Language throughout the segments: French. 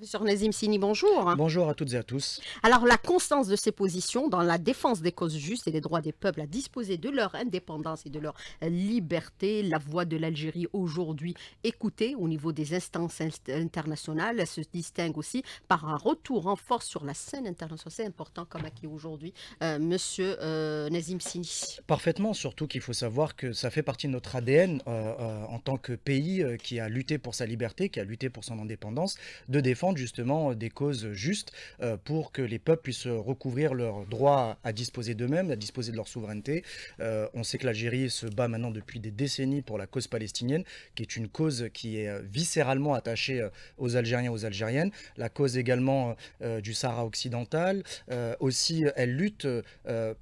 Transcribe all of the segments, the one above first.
Monsieur Nazim Sini, bonjour. Bonjour à toutes et à tous. Alors, la constance de ses positions dans la défense des causes justes et des droits des peuples à disposer de leur indépendance et de leur liberté, la voix de l'Algérie aujourd'hui écoutée au niveau des instances internationales, se distingue aussi par un retour en force sur la scène internationale. C'est important comme acquis aujourd'hui, euh, monsieur euh, Nazim Sini. Parfaitement, surtout qu'il faut savoir que ça fait partie de notre ADN euh, en tant que pays qui a lutté pour sa liberté, qui a lutté pour son indépendance, de défendre justement euh, des causes justes euh, pour que les peuples puissent recouvrir leur droit à disposer d'eux-mêmes, à disposer de leur souveraineté. Euh, on sait que l'Algérie se bat maintenant depuis des décennies pour la cause palestinienne, qui est une cause qui est viscéralement attachée aux Algériens, aux Algériennes. La cause également du Sahara occidental. aussi, elle lutte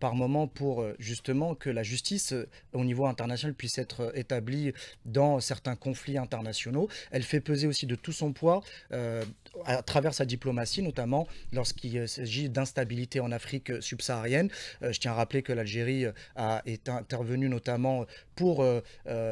par moments pour justement que la justice au niveau international puisse être établie dans certains conflits internationaux. Elle fait peser aussi de tout son poids à travers sa diplomatie, notamment lorsqu'il euh, s'agit d'instabilité en Afrique euh, subsaharienne. Euh, je tiens à rappeler que l'Algérie est intervenue notamment pour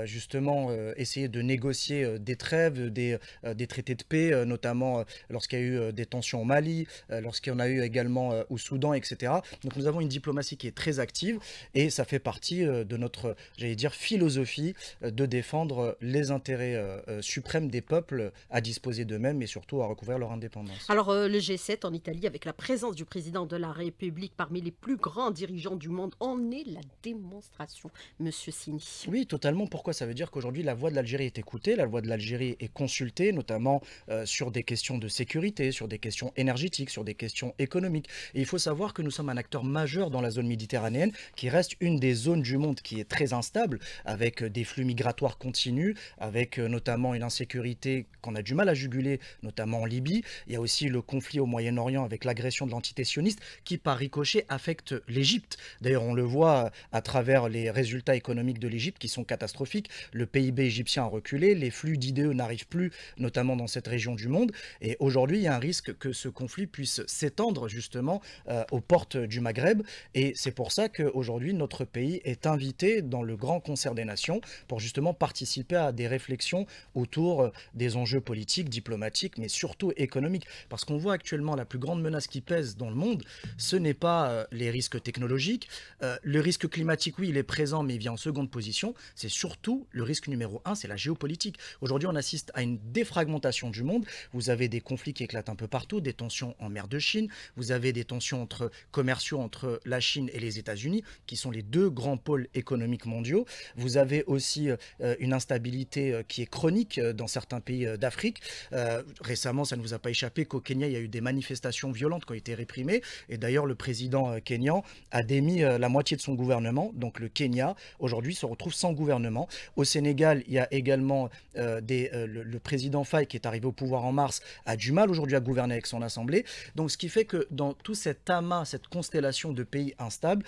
justement essayer de négocier des trêves, des, des traités de paix, notamment lorsqu'il y a eu des tensions au Mali, lorsqu'il y en a eu également au Soudan, etc. Donc nous avons une diplomatie qui est très active et ça fait partie de notre, j'allais dire, philosophie de défendre les intérêts suprêmes des peuples à disposer d'eux-mêmes et surtout à recouvrir leur indépendance. Alors euh, le G7 en Italie, avec la présence du président de la République parmi les plus grands dirigeants du monde, en est la démonstration, Monsieur Sini. Oui, totalement. Pourquoi Ça veut dire qu'aujourd'hui, la voix de l'Algérie est écoutée, la voix de l'Algérie est consultée, notamment euh, sur des questions de sécurité, sur des questions énergétiques, sur des questions économiques. Et il faut savoir que nous sommes un acteur majeur dans la zone méditerranéenne, qui reste une des zones du monde qui est très instable, avec euh, des flux migratoires continus, avec notamment une insécurité qu'on a du mal à juguler, notamment en Libye il y a aussi le conflit au Moyen-Orient avec l'agression de l'entité sioniste qui, par ricochet, affecte l'Égypte. D'ailleurs, on le voit à travers les résultats économiques de l'Égypte qui sont catastrophiques. Le PIB égyptien a reculé, les flux d'IDE n'arrivent plus, notamment dans cette région du monde. Et aujourd'hui, il y a un risque que ce conflit puisse s'étendre justement euh, aux portes du Maghreb. Et c'est pour ça qu'aujourd'hui, notre pays est invité dans le grand concert des nations pour justement participer à des réflexions autour euh, des enjeux politiques, diplomatiques, mais surtout économique. Parce qu'on voit actuellement la plus grande menace qui pèse dans le monde, ce n'est pas euh, les risques technologiques. Euh, le risque climatique, oui, il est présent, mais il vient en seconde position. C'est surtout le risque numéro un, c'est la géopolitique. Aujourd'hui, on assiste à une défragmentation du monde. Vous avez des conflits qui éclatent un peu partout, des tensions en mer de Chine, vous avez des tensions entre commerciaux entre la Chine et les États-Unis, qui sont les deux grands pôles économiques mondiaux. Vous avez aussi euh, une instabilité qui est chronique dans certains pays d'Afrique. récemment, ça ne vous a pas échappé qu'au Kenya, il y a eu des manifestations violentes qui ont été réprimées. Et d'ailleurs, le président euh, kenyan a démis euh, la moitié de son gouvernement. Donc le Kenya, aujourd'hui, se retrouve sans gouvernement. Au Sénégal, il y a également euh, des, le, président Faye, qui est arrivé au pouvoir en mars, a du mal aujourd'hui à gouverner avec son assemblée. Donc ce qui fait que dans tout cet amas, cette constellation de pays instables,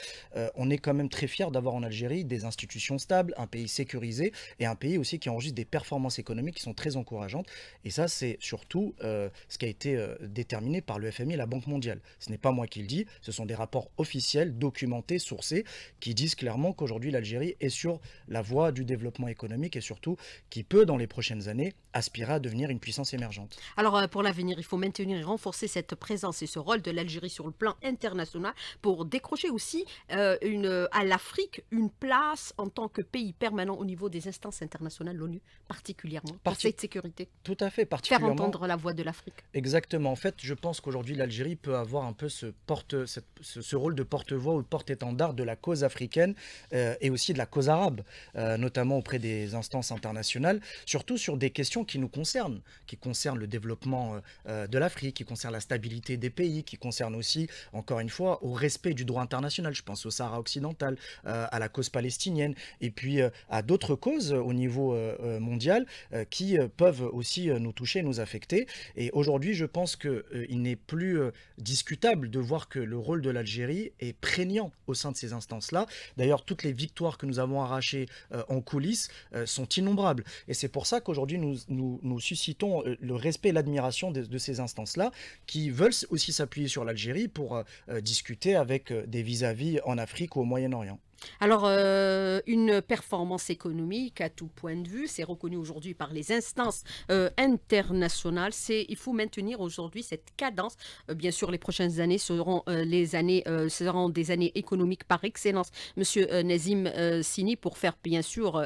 on est quand même très fier d'avoir en Algérie des institutions stables, un pays sécurisé et un pays aussi qui enregistre des performances économiques qui sont très encourageantes. Et ça, c'est surtout... Euh, ce qui a été euh, déterminé par le FMI et la Banque mondiale. Ce n'est pas moi qui le dis, ce sont des rapports officiels, documentés, sourcés, qui disent clairement qu'aujourd'hui l'Algérie est sur la voie du développement économique et surtout qui peut, dans les prochaines années, aspirer à devenir une puissance émergente. Alors euh, pour l'avenir, il faut maintenir et renforcer cette présence et ce rôle de l'Algérie sur le plan international pour décrocher aussi une, à l'Afrique une place en tant que pays permanent au niveau des instances internationales, l'ONU particulièrement, Parti cette de sécurité. Tout à fait, particulièrement. Faire entendre la voix de Exactement. En fait, je pense qu'aujourd'hui, l'Algérie peut avoir un peu ce, porte, ce, rôle de porte-voix ou de porte-étendard de la cause africaine euh, et aussi de la cause arabe, euh, notamment auprès des instances internationales, surtout sur des questions qui nous concernent, qui concernent le développement euh, de l'Afrique, qui concernent la stabilité des pays, qui concernent aussi, encore une fois, au respect du droit international. Je pense au Sahara occidental, à la cause palestinienne et puis à d'autres causes au niveau mondial qui peuvent aussi nous toucher, nous affecter. Et aujourd'hui, je pense qu'il euh, n'est plus euh, discutable de voir que le rôle de l'Algérie est prégnant au sein de ces instances-là. D'ailleurs, toutes les victoires que nous avons arrachées euh, en coulisses sont innombrables. Et c'est pour ça qu'aujourd'hui, nous, nous, suscitons le respect et l'admiration de, ces instances-là qui veulent aussi s'appuyer sur l'Algérie pour discuter avec des vis à -vis en Afrique ou au Moyen-Orient. Alors, euh, une performance économique à tout point de vue, c'est reconnu aujourd'hui par les instances euh, internationales. Il faut maintenir aujourd'hui cette cadence. Euh, bien sûr, les prochaines années seront, années, seront des années économiques par excellence. Monsieur Nazim Sini, pour faire bien sûr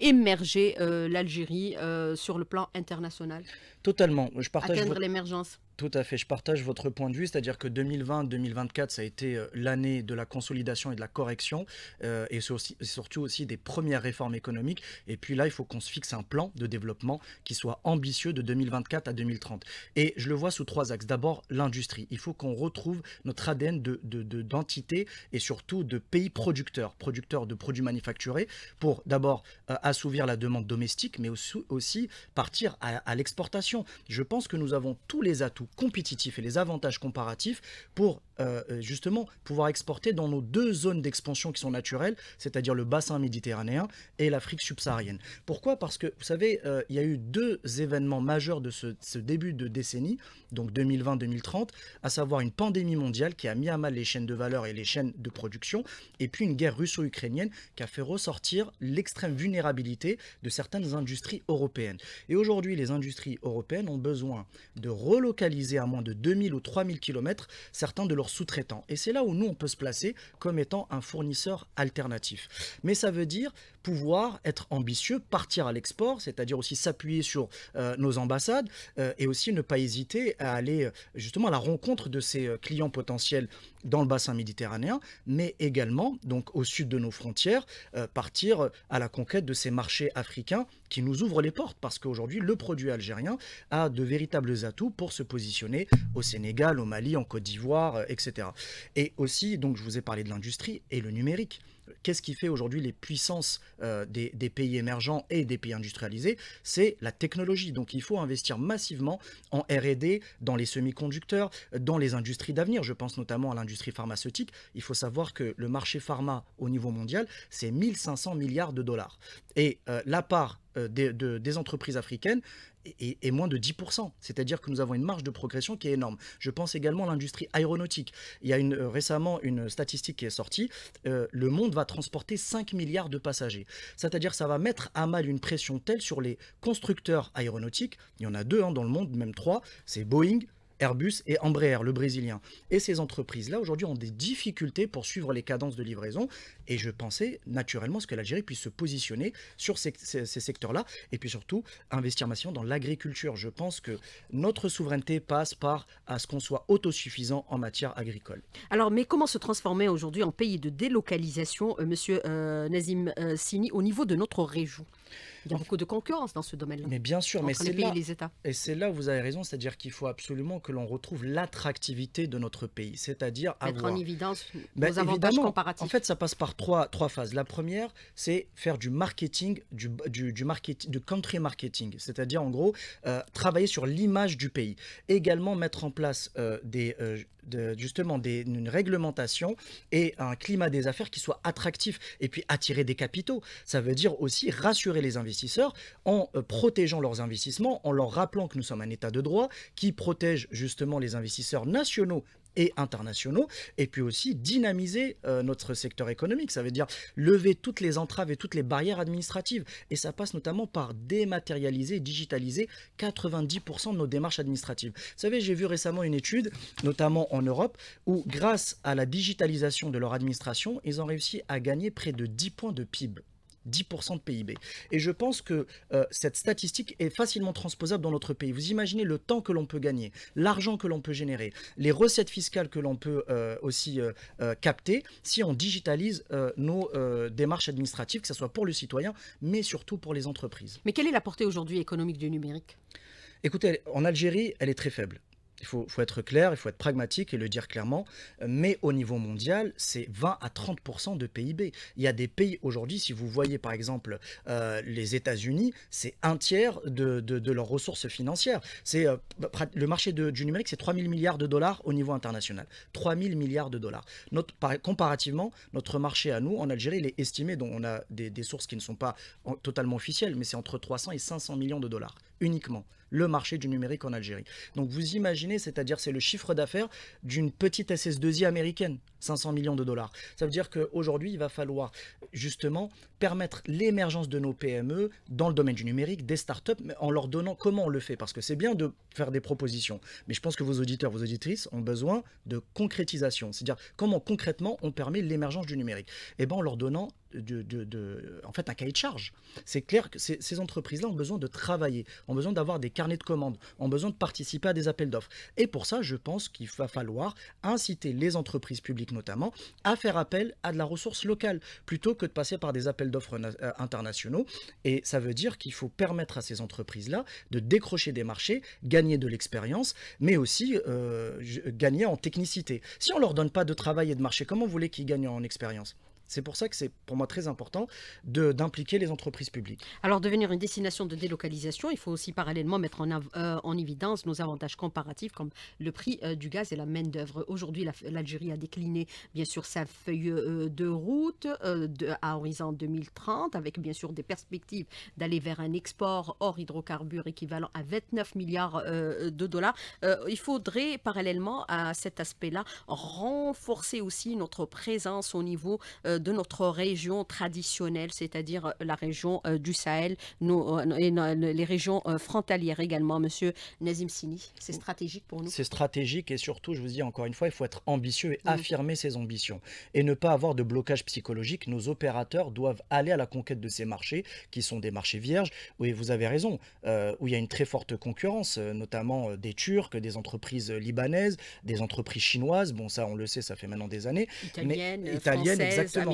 émerger l'Algérie sur le plan international. Totalement. Je partage l'émergence. Tout à fait. Je partage votre point de vue, c'est-à-dire que 2020-2024, ça a été euh, l'année de la consolidation et de la correction, euh, et et, aussi, surtout aussi des premières réformes économiques. Et puis là, il faut qu'on se fixe un plan de développement qui soit ambitieux de 2024 à 2030. Et je le vois sous trois axes. D'abord, l'industrie. Il faut qu'on retrouve notre ADN d'entité de, et surtout de pays producteurs, producteurs de produits manufacturés, pour d'abord euh, assouvir la demande domestique, mais aussi, partir à l'exportation je pense que nous avons tous les atouts compétitifs et les avantages comparatifs pour euh, euh, justement pouvoir exporter dans nos deux zones d'expansion qui sont naturelles, c'est-à-dire le bassin méditerranéen et l'Afrique subsaharienne. Pourquoi Parce que, vous savez, euh, il y a eu deux événements majeurs de ce, ce début de décennie, donc 2020-2030, à savoir une pandémie mondiale qui a mis à mal les chaînes de valeur et les chaînes de production, et puis une guerre russo-ukrainienne qui a fait ressortir l'extrême vulnérabilité de certaines industries européennes. Et aujourd'hui, les industries européennes ont besoin de relocaliser à moins de 2000 ou 3000 km certains de leurs sous traitants Et c'est là où nous, on peut se placer comme étant un fournisseur alternatif. Mais ça veut dire pouvoir être ambitieux, partir à l'export, c'est-à-dire aussi s'appuyer sur euh, nos ambassades euh, et aussi ne pas hésiter à aller euh, justement à la rencontre de ces clients potentiels dans le bassin méditerranéen, mais également donc au sud de nos frontières, partir à la conquête de ces marchés africains qui nous ouvrent les portes parce qu'aujourd'hui le produit algérien a de véritables atouts pour se positionner au Sénégal, au Mali, en Côte d'Ivoire, etc. Et aussi, donc je vous ai parlé de l'industrie et le numérique. Qu'est-ce qui fait aujourd'hui les puissances euh, des, pays émergents et des pays industrialisés C'est la technologie. Donc il faut investir massivement en RD, dans les semi-conducteurs, dans les industries d'avenir. Je pense notamment à l'industrie pharmaceutique. Il faut savoir que le marché pharma au niveau mondial, c'est 1500 milliards de dollars. Et euh, la part euh, des entreprises africaines et moins de 10%. C'est-à-dire que nous avons une marge de progression qui est énorme. Je pense également à l'industrie aéronautique. Il y a euh, récemment une statistique qui est sortie. Euh, le monde va transporter 5 milliards de passagers. C'est-à-dire ça va mettre à mal une pression telle sur les constructeurs aéronautiques. Il y en a deux hein, dans le monde, même trois. C'est Boeing, Airbus et Embraer, le brésilien. Et ces entreprises-là, aujourd'hui, ont des difficultés pour suivre les cadences de livraison. Et je pensais naturellement ce que l'Algérie puisse se positionner sur ces, secteurs-là. Et puis surtout, investir massivement dans l'agriculture. Je pense que notre souveraineté passe par à ce qu'on soit autosuffisant en matière agricole. Alors, mais comment se transformer aujourd'hui en pays de délocalisation, euh, monsieur euh, Nazim euh, Sini, au niveau de notre région il y a beaucoup de concurrence dans ce domaine-là. Mais bien sûr, mais c'est là, les États. et c'est là où vous avez raison, c'est-à-dire qu'il faut absolument que l'on retrouve l'attractivité de notre pays, c'est-à-dire mettre en évidence nos ben, avantages comparatifs. En fait, ça passe par trois, trois phases. La première, c'est faire du marketing, du, du, marketing, du country marketing, c'est-à-dire en gros euh, travailler sur l'image du pays. Également mettre en place euh, des euh, justement des, une réglementation et un climat des affaires qui soit attractif et puis attirer des capitaux. Ça veut dire aussi rassurer les investisseurs en euh, protégeant leurs investissements, en leur rappelant que nous sommes un État de droit qui protège justement les investisseurs nationaux et internationaux, et puis aussi dynamiser euh, notre secteur économique. Ça veut dire lever toutes les entraves et toutes les barrières administratives. Et ça passe notamment par dématérialiser, digitaliser 90% de nos démarches administratives. Vous savez, j'ai vu récemment une étude, notamment en Europe, où grâce à la digitalisation de leur administration, ils ont réussi à gagner près de 10 points de PIB. 10% de PIB. Et je pense que euh, cette statistique est facilement transposable dans notre pays. Vous imaginez le temps que l'on peut gagner, l'argent que l'on peut générer, les recettes fiscales que l'on peut euh, aussi euh, capter si on digitalise nos démarches administratives, que ce soit pour le citoyen, mais surtout pour les entreprises. Mais quelle est la portée aujourd'hui économique du numérique Écoutez, en Algérie, elle est très faible. Il faut, être clair, il faut être pragmatique et le dire clairement. Mais au niveau mondial, c'est 20 à 30 de PIB. Il y a des pays aujourd'hui, si vous voyez par exemple euh, les États-Unis, c'est un tiers de, leurs ressources financières. C'est euh, le marché du numérique, c'est 3 000 milliards de dollars au niveau international. 3 000 milliards de dollars. comparativement, notre marché à nous en Algérie, il est estimé, dont on a des, sources qui ne sont pas totalement officielles, mais c'est entre 300 et 500 millions de dollars uniquement le marché du numérique en Algérie. Donc vous imaginez, c'est-à-dire c'est le chiffre d'affaires d'une petite SS2I américaine, 500 millions de dollars. Ça veut dire qu'aujourd'hui, il va falloir justement permettre l'émergence de nos PME dans le domaine du numérique, des startups, en leur donnant comment on le fait. Parce que c'est bien de faire des propositions, mais je pense que vos auditeurs, vos auditrices ont besoin de concrétisation, c'est-à-dire comment concrètement on permet l'émergence du numérique. Et eh bien en leur donnant en fait un cahier de charge. C'est clair que ces, ces entreprises-là ont besoin de travailler, ont besoin d'avoir des carnets de commandes, ont besoin de participer à des appels d'offres. Et pour ça, je pense qu'il va falloir inciter les entreprises publiques notamment à faire appel à de la ressource locale plutôt que de passer par des appels d'offres euh, internationaux. Et ça veut dire qu'il faut permettre à ces entreprises-là de décrocher des marchés, gagner de l'expérience, mais aussi euh, gagner en technicité. Si on ne leur donne pas de travail et de marché, comment vous voulez qu'ils gagnent en expérience c'est pour ça que c'est pour moi très important d'impliquer les entreprises publiques. Alors devenir une destination de délocalisation, il faut aussi parallèlement mettre en, euh, évidence nos avantages comparatifs comme le prix euh, du gaz et la main d'œuvre. Aujourd'hui, l'Algérie a décliné bien sûr sa feuille euh, de route à horizon 2030 avec bien sûr des perspectives d'aller vers un export hors hydrocarbures équivalent à 29 milliards de dollars. il faudrait parallèlement à cet aspect-là renforcer aussi notre présence au niveau de notre région traditionnelle, c'est-à-dire euh, la région euh, du Sahel euh, et les régions frontalières également, Monsieur Nazim Sini. C'est stratégique pour nous. C'est stratégique et surtout, je vous dis encore une fois, il faut être ambitieux et mm. affirmer ses ambitions et ne pas avoir de blocage psychologique. Nos opérateurs doivent aller à la conquête de ces marchés qui sont des marchés vierges. Oui, vous avez raison, où il y a une très forte concurrence, notamment des Turcs, des entreprises libanaises, des entreprises chinoises. Bon, ça, on le sait, ça fait maintenant des années. Italiennes, exactement.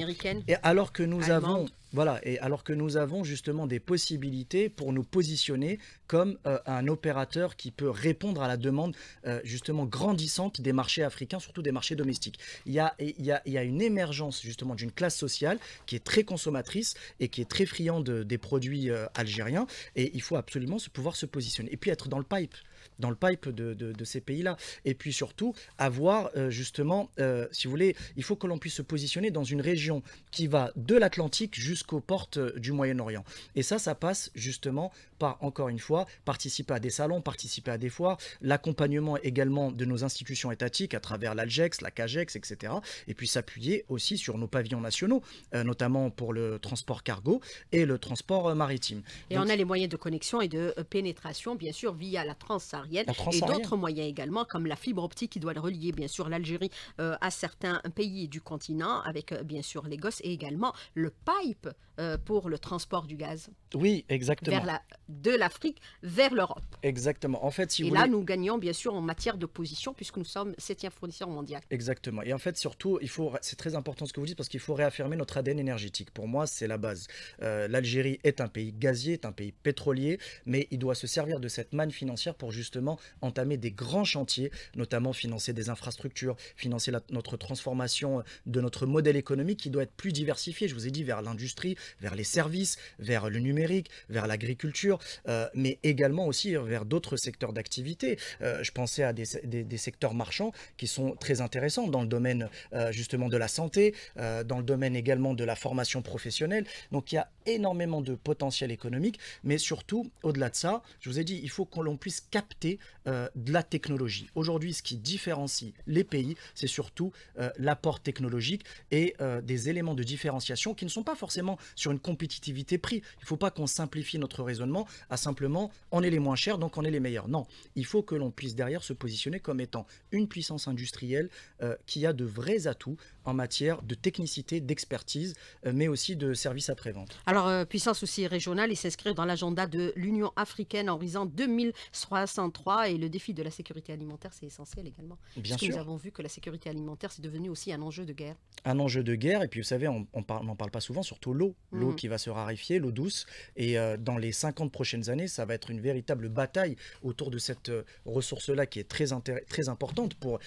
Et alors que nous avons voilà, et alors que nous avons justement des possibilités pour nous positionner comme euh, un opérateur qui peut répondre à la demande euh, justement grandissante des marchés africains, surtout des marchés domestiques. Il y a, il y une émergence justement d'une classe sociale qui est très consommatrice et qui est très friande des produits euh, algériens, et il faut absolument se pouvoir se positionner. Et puis être dans le pipe dans le pipe de, ces pays-là. Et puis surtout, avoir justement, si vous voulez, il faut que l'on puisse se positionner dans une région qui va de l'Atlantique jusqu'à jusqu'aux portes euh, du Moyen-Orient. Et ça, ça passe justement par, encore une fois, participer à des salons, participer à des foires, l'accompagnement également de nos institutions étatiques à travers l'ALGEX, la CAGEX, etc. Et puis s'appuyer aussi sur nos pavillons nationaux, euh, notamment pour le transport cargo et le transport euh, maritime. Et on a les moyens de connexion et de pénétration, bien sûr, via la transsaharienne et d'autres moyens également, comme la fibre optique qui doit le relier, bien sûr, l'Algérie à certains pays du continent, avec, bien sûr, les gosses et également le pipe euh, pour le transport du gaz oui, exactement. de l'Afrique vers l'Europe. Exactement. En fait, si et là, nous gagnons bien sûr en matière de position puisque nous sommes septième fournisseur mondial. Exactement. Et en fait, surtout, il faut, c'est très important ce que vous dites parce qu'il faut réaffirmer notre ADN énergétique. Pour moi, c'est la base. Euh, L'Algérie est un pays gazier, est un pays pétrolier, mais il doit se servir de cette manne financière pour justement entamer des grands chantiers, notamment financer des infrastructures, financer notre transformation de notre modèle économique qui doit être plus diversifié. Je vous ai dit vers l'industrie, vers les services, vers le numérique vers l'agriculture, euh, mais également aussi vers d'autres secteurs d'activité. Euh, je pensais à des, secteurs marchands qui sont très intéressants dans le domaine euh, justement de la santé, dans le domaine également de la formation professionnelle. Donc il y a énormément de potentiel économique, mais surtout, au-delà de ça, je vous ai dit, il faut que l'on puisse capter de la technologie. Aujourd'hui, ce qui différencie les pays, c'est surtout l'apport technologique et des éléments de différenciation qui ne sont pas forcément sur une compétitivité prix. Il ne faut pas qu'on simplifie notre raisonnement à simplement on est les moins chers, donc on est les meilleurs. Non, il faut que l'on puisse derrière se positionner comme étant une puissance industrielle euh, qui a de vrais atouts en matière de technicité, d'expertise, euh, mais aussi de services après-vente. Alors, euh, puissance aussi régionale et s'inscrit dans l'agenda de l'Union africaine en horizon 2063 et le défi de la sécurité alimentaire, c'est essentiel également. Bien parce sûr. nous avons vu que la sécurité alimentaire, c'est devenu aussi un enjeu de guerre. Un enjeu de guerre, et puis vous savez, on n'en parle, pas souvent, surtout l'eau, l'eau mhm. qui va se raréfier, l'eau douce, et euh, dans les 50 prochaines années, ça va être une véritable bataille autour de cette ressource-là qui est très, très importante pour,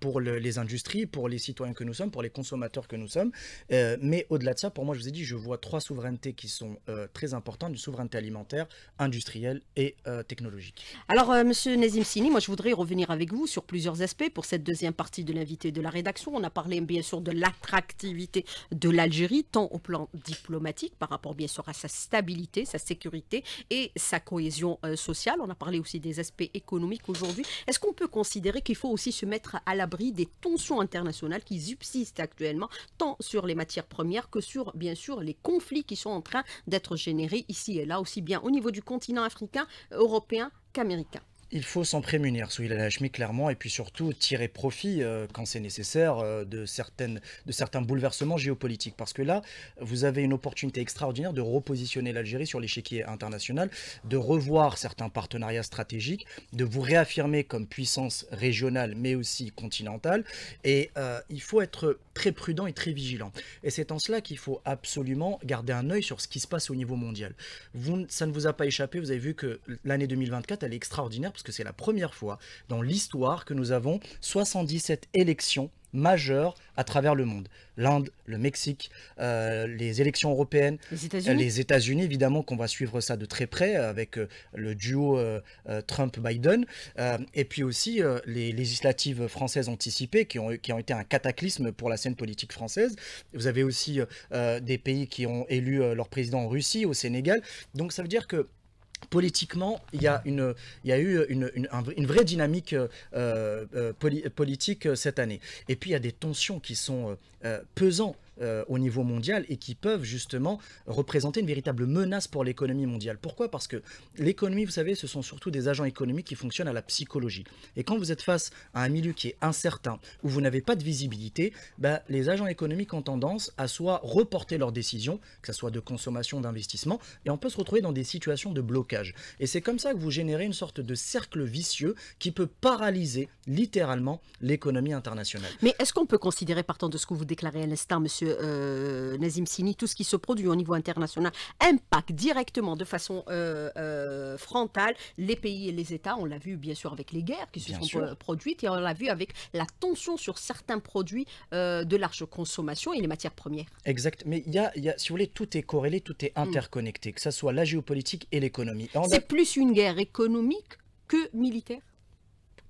pour les industries, pour les citoyens que nous sommes, pour les consommateurs que nous sommes. Euh, mais au-delà de ça, pour moi, je vous ai dit, je vois trois souverainetés qui sont euh, très importantes, une souveraineté alimentaire, industrielle et euh, technologique. Alors, Monsieur Nazim Sini, moi, je voudrais revenir avec vous sur plusieurs aspects pour cette deuxième partie de l'invité de la rédaction. On a parlé, bien sûr, de l'attractivité de l'Algérie, tant au plan diplomatique, par rapport, bien sûr, à sa stabilité, sa sécurité et sa cohésion sociale. On a parlé aussi des aspects économiques aujourd'hui. Est-ce qu'on peut considérer qu'il faut aussi se mettre à l'abri des tensions internationales qui subsistent actuellement, tant sur les matières premières que sur, bien sûr, les conflits qui sont en train d'être générés ici et là, aussi bien au niveau du continent africain, européen qu'américain il faut s'en prémunir, sous l'HMI clairement, et puis surtout tirer profit, euh, quand c'est nécessaire, euh, de, certaines, de certains bouleversements géopolitiques. Parce que là, vous avez une opportunité extraordinaire de repositionner l'Algérie sur l'échiquier international, de revoir certains partenariats stratégiques, de vous réaffirmer comme puissance régionale, mais aussi continentale. Et euh, il faut être très prudent et très vigilant. Et c'est en cela qu'il faut absolument garder un œil sur ce qui se passe au niveau mondial. Vous, ça ne vous a pas échappé, vous avez vu que l'année 2024, elle est extraordinaire que c'est la première fois dans l'histoire que nous avons 77 élections majeures à travers le monde. L'Inde, le Mexique, euh, les élections européennes, euh, les États-Unis, évidemment qu'on va suivre ça de très près euh, avec le duo Trump-Biden, et puis aussi les législatives françaises anticipées qui ont, qui ont été un cataclysme pour la scène politique française. Vous avez aussi des pays qui ont élu leur président en Russie, au Sénégal. Donc ça veut dire que politiquement, il y a, une, il eu une, vraie dynamique euh, euh, euh, politique cette année. Et puis, il y a des tensions qui sont pesantes. Euh, au niveau mondial et qui peuvent justement représenter une véritable menace pour l'économie mondiale. Pourquoi Parce que l'économie, vous savez, ce sont surtout des agents économiques qui fonctionnent à la psychologie. Et quand vous êtes face à un milieu qui est incertain, où vous n'avez pas de visibilité, bah, les agents économiques ont tendance à soit reporter leurs décisions, que ce soit de consommation, d'investissement, et on peut se retrouver dans des situations de blocage. Et c'est comme ça que vous générez une sorte de cercle vicieux qui peut paralyser littéralement l'économie internationale. Mais est-ce qu'on peut considérer, partant de ce que vous déclarez à l'instant, monsieur euh, Nazim Sini, tout ce qui se produit au niveau international impacte directement de façon euh, euh, frontale les pays et les États. On l'a vu bien sûr avec les guerres qui se sont produites et on l'a vu avec la tension sur certains produits de large consommation et les matières premières. Exact. Mais il y, a, y a, si vous voulez, tout est corrélé, tout est hmm. interconnecté, que ce soit la géopolitique et l'économie. C'est plus une guerre économique que militaire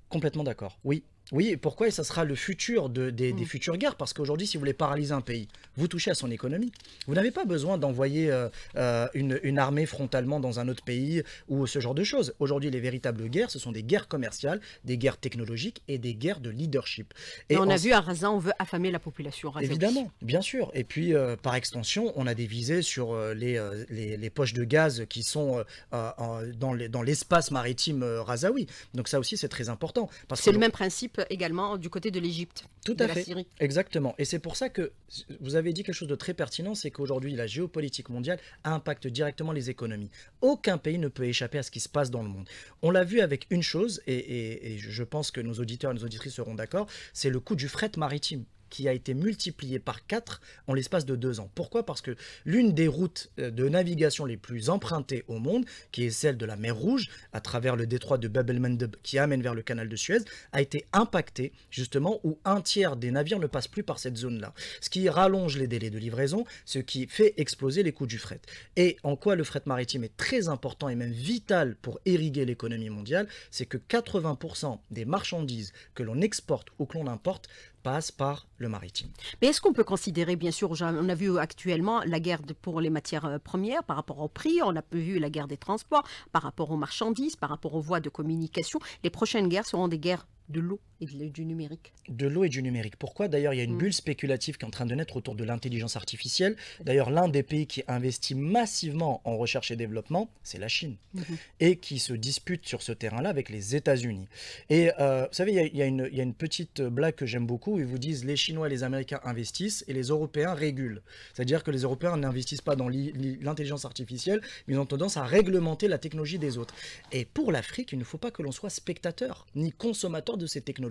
Complètement d'accord, oui. Oui, et pourquoi et ça sera le futur des, mm. futures guerres Parce qu'aujourd'hui, si vous voulez paralyser un pays, vous touchez à son économie. Vous n'avez pas besoin d'envoyer euh, euh, une, armée frontalement dans un autre pays ou ce genre de choses. Aujourd'hui, les véritables guerres, ce sont des guerres commerciales, des guerres technologiques et des guerres de leadership. Et, on a vu à Raza, on veut affamer la population. Évidemment, bien sûr. Et puis, euh, par extension, on a des visées sur les, les, poches de gaz qui sont dans l'espace maritime razaoui. Donc ça aussi, c'est très important. C'est le même principe également du côté de l'Égypte. Tout à fait. Syrie. Exactement. Et c'est pour ça que vous avez dit quelque chose de très pertinent, c'est qu'aujourd'hui la géopolitique mondiale impacte directement les économies. Aucun pays ne peut échapper à ce qui se passe dans le monde. On l'a vu avec une chose, et, et je pense que nos auditeurs et nos auditrices seront d'accord, c'est le coût du fret maritime qui a été multiplié par 4 en l'espace de 2 ans. Pourquoi Parce que l'une des routes euh, de navigation les plus empruntées au monde, qui est celle de la mer Rouge, à travers le détroit de Bab el qui amène vers le canal de Suez, a été impactée justement où un tiers des navires ne passent plus par cette zone-là. Ce qui rallonge les délais de livraison, ce qui fait exploser les coûts du fret. Et en quoi le fret maritime est très important et même vital pour irriguer l'économie mondiale, c'est que 80% des marchandises que l'on exporte ou que l'on importe passe par le maritime. Mais est-ce qu'on peut considérer, bien sûr, on a vu actuellement la guerre pour les matières euh, premières par rapport au prix, on a vu la guerre des transports par rapport aux marchandises, par rapport aux voies de communication. Les prochaines guerres seront des guerres de l'eau et du numérique. De l'eau et du numérique. Pourquoi D'ailleurs, il y a une mm. bulle spéculative qui est en train de naître autour de l'intelligence artificielle. D'ailleurs, l'un des pays qui investit massivement en recherche et développement, c'est la Chine, mm-hmm. et qui se dispute sur ce terrain-là avec les États-Unis. Et euh, vous savez, il y, a, une, petite blague que j'aime beaucoup, ils vous disent les Chinois et les Américains investissent et les Européens régulent. C'est-à-dire que les Européens n'investissent pas dans l'intelligence artificielle, mais ils ont tendance à réglementer la technologie des autres. Et pour l'Afrique, il ne faut pas que l'on soit spectateur, ni consommateur de ces technologies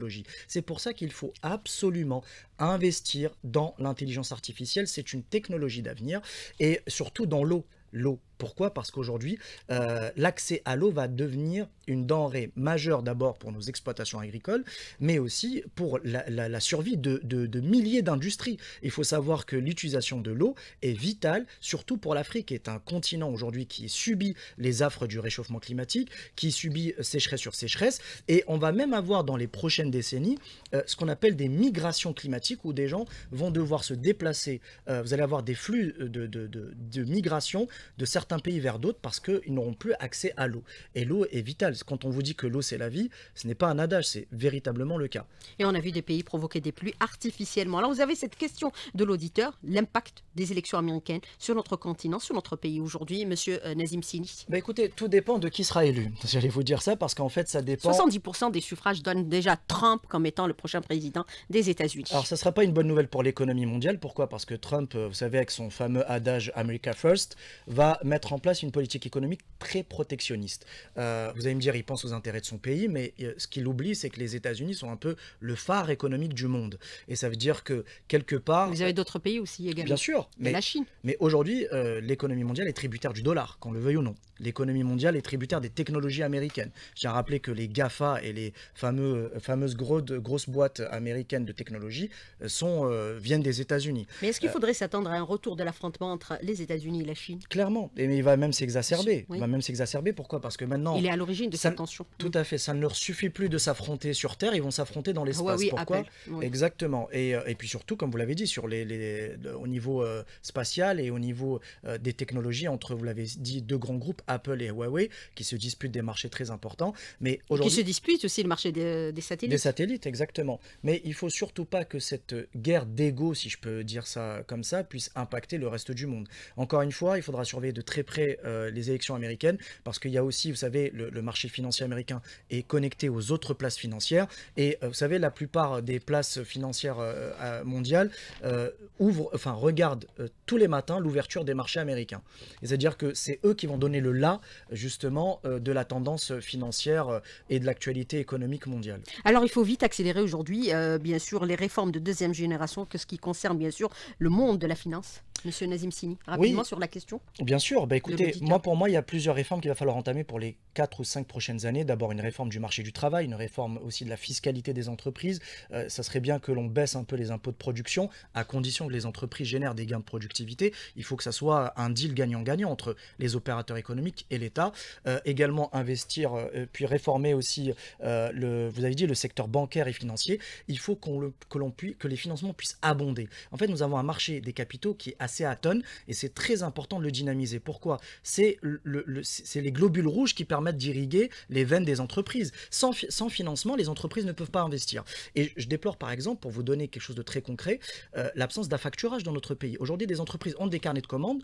c'est pour ça qu'il faut absolument investir dans l'intelligence artificielle. C'est une technologie d'avenir et surtout dans l'eau. L'eau, pourquoi Parce qu'aujourd'hui, euh, l'accès à l'eau va devenir une denrée majeure d'abord pour nos exploitations agricoles, mais aussi pour la, survie de, milliers d'industries. Il faut savoir que l'utilisation de l'eau est vitale, surtout pour l'Afrique, qui est un continent aujourd'hui qui subit les affres du réchauffement climatique, qui subit euh, sécheresse sur sécheresse, et on va même avoir dans les prochaines décennies euh, ce qu'on appelle des migrations climatiques, où des gens vont devoir se déplacer. vous allez avoir des flux de, migration de certains pays vers d'autres parce qu'ils n'auront plus accès à l'eau. Et l'eau est vitale. Quand on vous dit que l'eau c'est la vie, ce n'est pas un adage, c'est véritablement le cas. Et on a vu des pays provoquer des pluies artificiellement. Alors vous avez cette question de l'auditeur, l'impact des élections américaines sur notre continent, sur notre pays aujourd'hui, Monsieur euh, Nazim Sini. Bah écoutez, tout dépend de qui sera élu. J'allais vous dire ça parce qu'en fait ça dépend. 70% des suffrages donnent déjà Trump comme étant le prochain président des États-Unis. Alors ça ne sera pas une bonne nouvelle pour l'économie mondiale. Pourquoi Parce que Trump, euh, vous savez, avec son fameux adage America First, va mettre mettre en place une politique économique très protectionniste. Euh, vous allez me dire, il pense aux intérêts de son pays, mais euh, ce qu'il oublie, c'est que les États-Unis sont un peu le phare économique du monde. Et ça veut dire que quelque part. Vous avez d'autres pays aussi également. Bien sûr, mais la Chine. Mais aujourd'hui, euh, l'économie mondiale est tributaire du dollar, qu'on le veuille ou non. L'économie mondiale est tributaire des technologies américaines. J'ai rappelé que les GAFA et les fameux, fameuses grosses boîtes américaines de technologie sont, viennent des États-Unis. Mais est-ce qu'il faudrait s'attendre à un retour de l'affrontement entre les États-Unis et la Chine Clairement mais il va même s'exacerber. Il va même s'exacerber. Pourquoi Parce que maintenant. Il est à l'origine de cette tension. Tout mm. à fait. Ça ne leur suffit plus de s'affronter sur Terre. Ils vont s'affronter dans l'espace. Pourquoi Exactement. Et, euh, et, puis surtout, comme vous l'avez dit, sur les, les au niveau euh, spatial et au niveau euh, des technologies entre, vous l'avez dit, deux grands groupes, Apple et Huawei, qui se disputent des marchés très importants. Mais aujourd'hui. Qui se disputent aussi le marché des, satellites. Des satellites, exactement. Mais il faut surtout pas que cette guerre d'ego, si je peux dire ça comme ça, puisse impacter le reste du monde. Encore une fois, il faudra surveiller de très très près euh, les élections américaines, parce qu'il y a aussi, vous savez, le, marché financier américain est connecté aux autres places financières, et euh, vous savez, la plupart des places financières euh, mondiales ouvrent, enfin regardent tous les matins l'ouverture des marchés américains. C'est-à-dire que c'est eux qui vont donner le là, justement, de la tendance financière et de l'actualité économique mondiale. Alors il faut vite accélérer aujourd'hui, bien sûr, les réformes de deuxième génération, que ce qui concerne, bien sûr, le monde de la finance. Monsieur Nazim Sini, rapidement sur la question. Bien sûr. Bah, écoutez, moi, pour moi, il y a plusieurs réformes qu'il va falloir entamer pour les 4 ou 5 prochaines années. D'abord, une réforme du marché du travail, une réforme aussi de la fiscalité des entreprises. Euh, ça serait bien que l'on baisse un peu les impôts de production, à condition que les entreprises génèrent des gains de productivité. Il faut que ça soit un deal gagnant-gagnant entre les opérateurs économiques et l'État. Euh, également, investir, euh, puis réformer aussi, le, vous avez dit, le secteur bancaire et financier. Il faut qu'on le, que, que les financements puissent abonder. En fait, nous avons un marché des capitaux qui est assez c'est à tonnes et c'est très important de le dynamiser. Pourquoi C'est les globules rouges qui permettent d'irriguer les veines des entreprises. Sans, financement, les entreprises ne peuvent pas investir. Et je déplore par exemple, pour vous donner quelque chose de très concret, euh, l'absence d'affacturage dans notre pays. Aujourd'hui, des entreprises ont des carnets de commandes,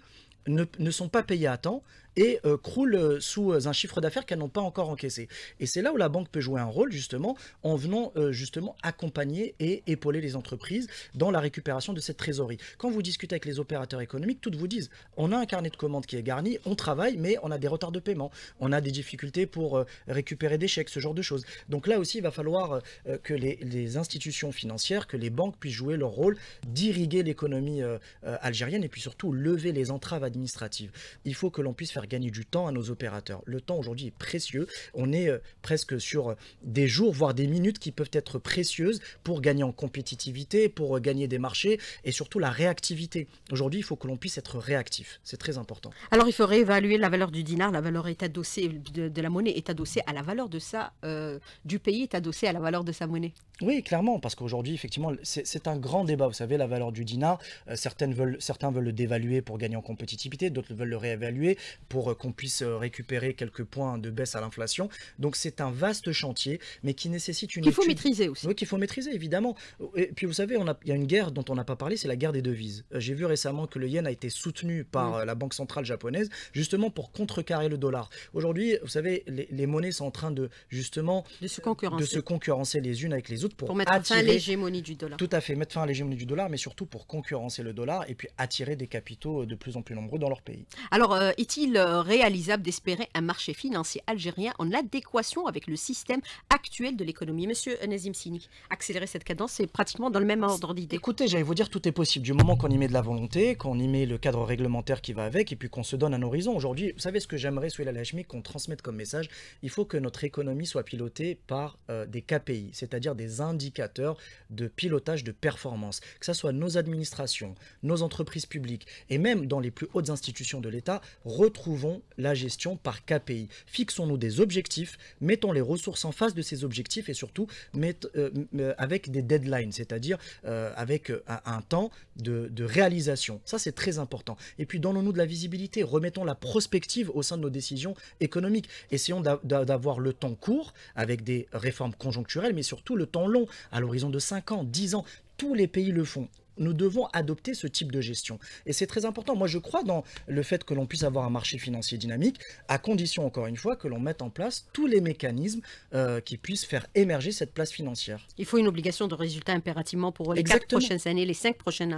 ne, sont pas payés à temps et euh, croulent euh, sous euh, un chiffre d'affaires qu'elles n'ont pas encore encaissé. Et c'est là où la banque peut jouer un rôle justement en venant justement accompagner et épauler les entreprises dans la récupération de cette trésorerie. Quand vous discutez avec les opérateurs économiques, toutes vous disent on a un carnet de commandes qui est garni, on travaille, mais on a des retards de paiement, on a des difficultés pour récupérer des chèques, ce genre de choses. Donc là aussi, il va falloir que les, les, institutions financières, que les banques puissent jouer leur rôle d'irriguer l'économie algérienne et puis surtout lever les entraves administratives administrative. Il faut que l'on puisse faire gagner du temps à nos opérateurs. Le temps aujourd'hui est précieux. On est euh, presque sur euh, des jours, voire des minutes qui peuvent être précieuses pour gagner en compétitivité, pour euh, gagner des marchés et surtout la réactivité. Aujourd'hui, il faut que l'on puisse être réactif. C'est très important. Alors, il faut réévaluer la valeur du dinar, la valeur est adossée, de, la monnaie est adossée à la valeur de ça du pays est adossée à la valeur de sa monnaie. Oui, clairement, parce qu'aujourd'hui, effectivement, c'est un grand débat. Vous savez, la valeur du dinar, veulent, certains veulent le dévaluer pour gagner en compétitivité d'autres veulent le réévaluer pour euh, qu'on puisse euh, récupérer quelques points de baisse à l'inflation. Donc c'est un vaste chantier, mais qui nécessite une... Qu'il faut maîtriser aussi. Oui, qu'il faut maîtriser, évidemment. Et puis vous savez, il y a une guerre dont on n'a pas parlé, c'est la guerre des devises. Euh, j'ai vu récemment que le yen a été soutenu par mm. la Banque centrale japonaise, justement pour contrecarrer le dollar. Aujourd'hui, vous savez, les, monnaies sont en train de, justement... De se concurrencer. De se concurrencer les unes avec les autres pour, pour mettre fin à l'hégémonie du dollar. Tout à fait, mettre fin à l'hégémonie du dollar, mais surtout pour concurrencer le dollar et puis attirer des capitaux de plus en plus nombreux dans leur pays. Alors, euh, est-il euh, réalisable d'espérer un marché financier algérien en adéquation avec le système actuel de l'économie Monsieur Nazim Sini, accélérer cette cadence, c'est pratiquement dans le même ordre d'idée. Écoutez, j'allais vous dire, tout est possible. Du moment qu'on y met de la volonté, qu'on y met le cadre réglementaire qui va avec, et puis qu'on se donne un horizon. Aujourd'hui, vous savez ce que j'aimerais, Souhaila Lachmi, qu'on transmette comme message Il faut que notre économie soit pilotée par euh, des KPI, c'est-à-dire des indicateurs de pilotage de performance, que ce soit nos administrations, nos entreprises publiques, et même dans les plus hautes institutions de l'État, retrouvons la gestion par KPI. Fixons-nous des objectifs, mettons les ressources en face de ces objectifs et surtout mettre euh, avec des deadlines, c'est-à-dire euh, avec euh, un, temps de, de, réalisation. Ça, c'est très important. Et puis, donnons-nous de la visibilité, remettons la prospective au sein de nos décisions économiques. Essayons d'avoir le temps court avec des réformes conjoncturelles, mais surtout le temps long, à l'horizon de 5 ans, 10 ans. Tous les pays le font nous devons adopter ce type de gestion. Et c'est très important. Moi, je crois dans le fait que l'on puisse avoir un marché financier dynamique, à condition, encore une fois, que l'on mette en place tous les mécanismes euh, qui puissent faire émerger cette place financière. Il faut une obligation de résultat impérativement pour les prochaines années, les cinq prochaines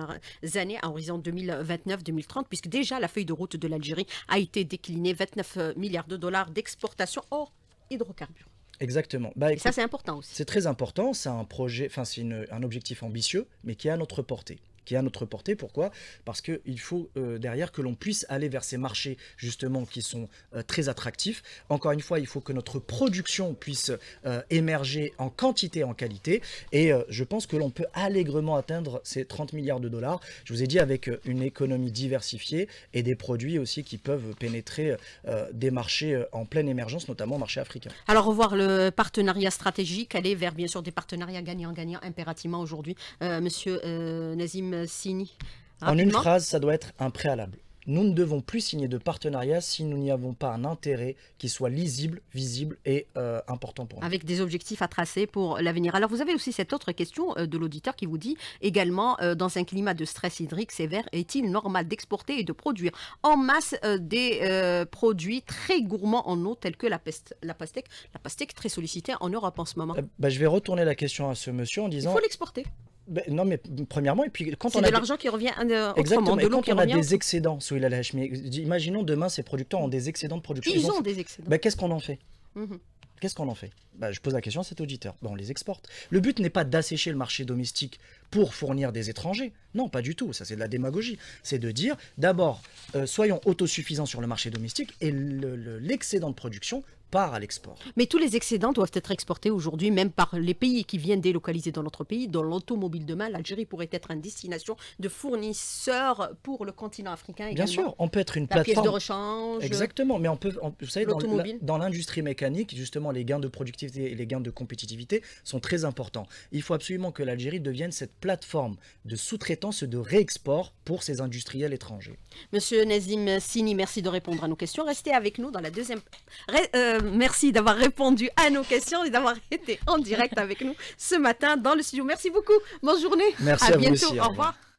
années à horizon 2029-2030, puisque déjà la feuille de route de l'Algérie a été déclinée 29 euh, milliards de dollars d'exportation hors hydrocarbures. Exactement. Bah, Et ça, c'est important aussi. C'est très important. C'est un projet, enfin, c'est un objectif ambitieux, mais qui est à notre portée qui est à notre portée. Pourquoi Parce qu'il faut euh, derrière que l'on puisse aller vers ces marchés justement qui sont euh, très attractifs. Encore une fois, il faut que notre production puisse euh, émerger en quantité, en qualité. Et je pense que l'on peut allègrement atteindre ces 30 milliards de dollars. Je vous ai dit avec une économie diversifiée et des produits aussi qui peuvent pénétrer des marchés en pleine émergence, notamment marché africain. Alors revoir le partenariat stratégique, aller vers bien sûr des partenariats gagnant-gagnant impérativement aujourd'hui. Monsieur Nazim euh, signe En une phrase, ça doit être un préalable. Nous ne devons plus signer de partenariat si nous n'y avons pas un intérêt qui soit lisible, visible et euh, important pour nous. Avec des objectifs à tracer pour l'avenir. Alors vous avez aussi cette autre question euh, de l'auditeur qui vous dit également dans un climat de stress hydrique sévère, est-il normal d'exporter et de produire en masse des produits très gourmands en eau tels que la, peste, la pastèque, la pastèque très sollicitée en Europe en ce moment bah, Je vais retourner la question à ce monsieur en disant... Il faut l'exporter. Ben, non, mais premièrement, et puis quand on a l'argent qui revient euh, exactement. quand on a des excédents, mais imaginons demain ces producteurs ont des excédents de production. Ils, ont, des excédents. Ben, qu'est-ce qu'on en fait mhm. Qu'est-ce qu'on en fait ben, Je pose la question à cet auditeur. on les exporte. Le but n'est pas d'assécher le marché domestique pour fournir des étrangers. Non, pas du tout. Ça, c'est de la démagogie. C'est de dire, d'abord, euh, soyons autosuffisants sur le marché domestique et l'excédent de production part à l'export. Mais tous les excédents doivent être exportés aujourd'hui, même par les pays qui viennent délocaliser dans notre pays. Dans l'automobile demain, l'Algérie pourrait être une destination de fournisseurs pour le continent africain. Également. Bien sûr, on peut être une plateforme. pièce de rechange. Exactement, mais on peut, vous savez, dans l'industrie mécanique, justement, les gains de productivité et les gains de compétitivité sont très importants. Il faut absolument que l'Algérie devienne cette plateforme de sous-traitance de réexport pour ces industriels étrangers. Monsieur Nazim Sini, merci de répondre à nos questions. Restez avec nous dans la deuxième. Euh, merci d'avoir répondu à nos questions et d'avoir été en direct avec nous ce matin dans le studio. Merci beaucoup. Bonne journée. Merci à, bientôt. Au revoir.